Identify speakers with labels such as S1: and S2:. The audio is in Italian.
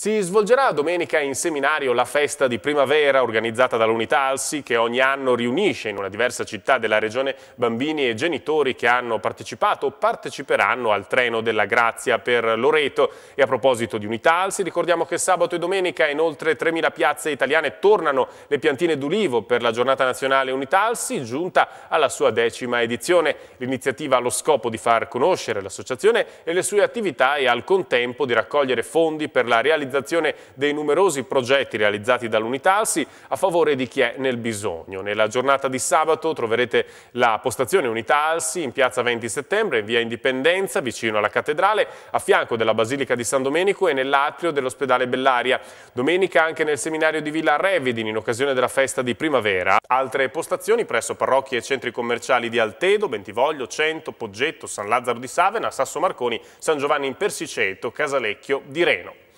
S1: Si svolgerà domenica in seminario la festa di primavera organizzata dall'Unità Alsi che ogni anno riunisce in una diversa città della regione bambini e genitori che hanno partecipato o parteciperanno al treno della grazia per Loreto. E a proposito di Unità Alsi ricordiamo che sabato e domenica in oltre 3.000 piazze italiane tornano le piantine d'ulivo per la giornata nazionale Unità Alsi giunta alla sua decima edizione. L'iniziativa ha lo scopo di far conoscere l'associazione e le sue attività e al contempo di raccogliere fondi per la realizzazione realizzazione dei numerosi progetti realizzati dall'Unitalsi a favore di chi è nel bisogno. Nella giornata di sabato troverete la postazione Unitalsi in piazza 20 settembre, in via Indipendenza, vicino alla cattedrale, a fianco della Basilica di San Domenico e nell'atrio dell'ospedale Bellaria. Domenica anche nel seminario di Villa Revidin in occasione della festa di primavera. Altre postazioni presso parrocchie e centri commerciali di Altedo, Bentivoglio, Cento, Poggetto, San Lazzaro di Savena, Sasso Marconi, San Giovanni in Persiceto, Casalecchio di Reno.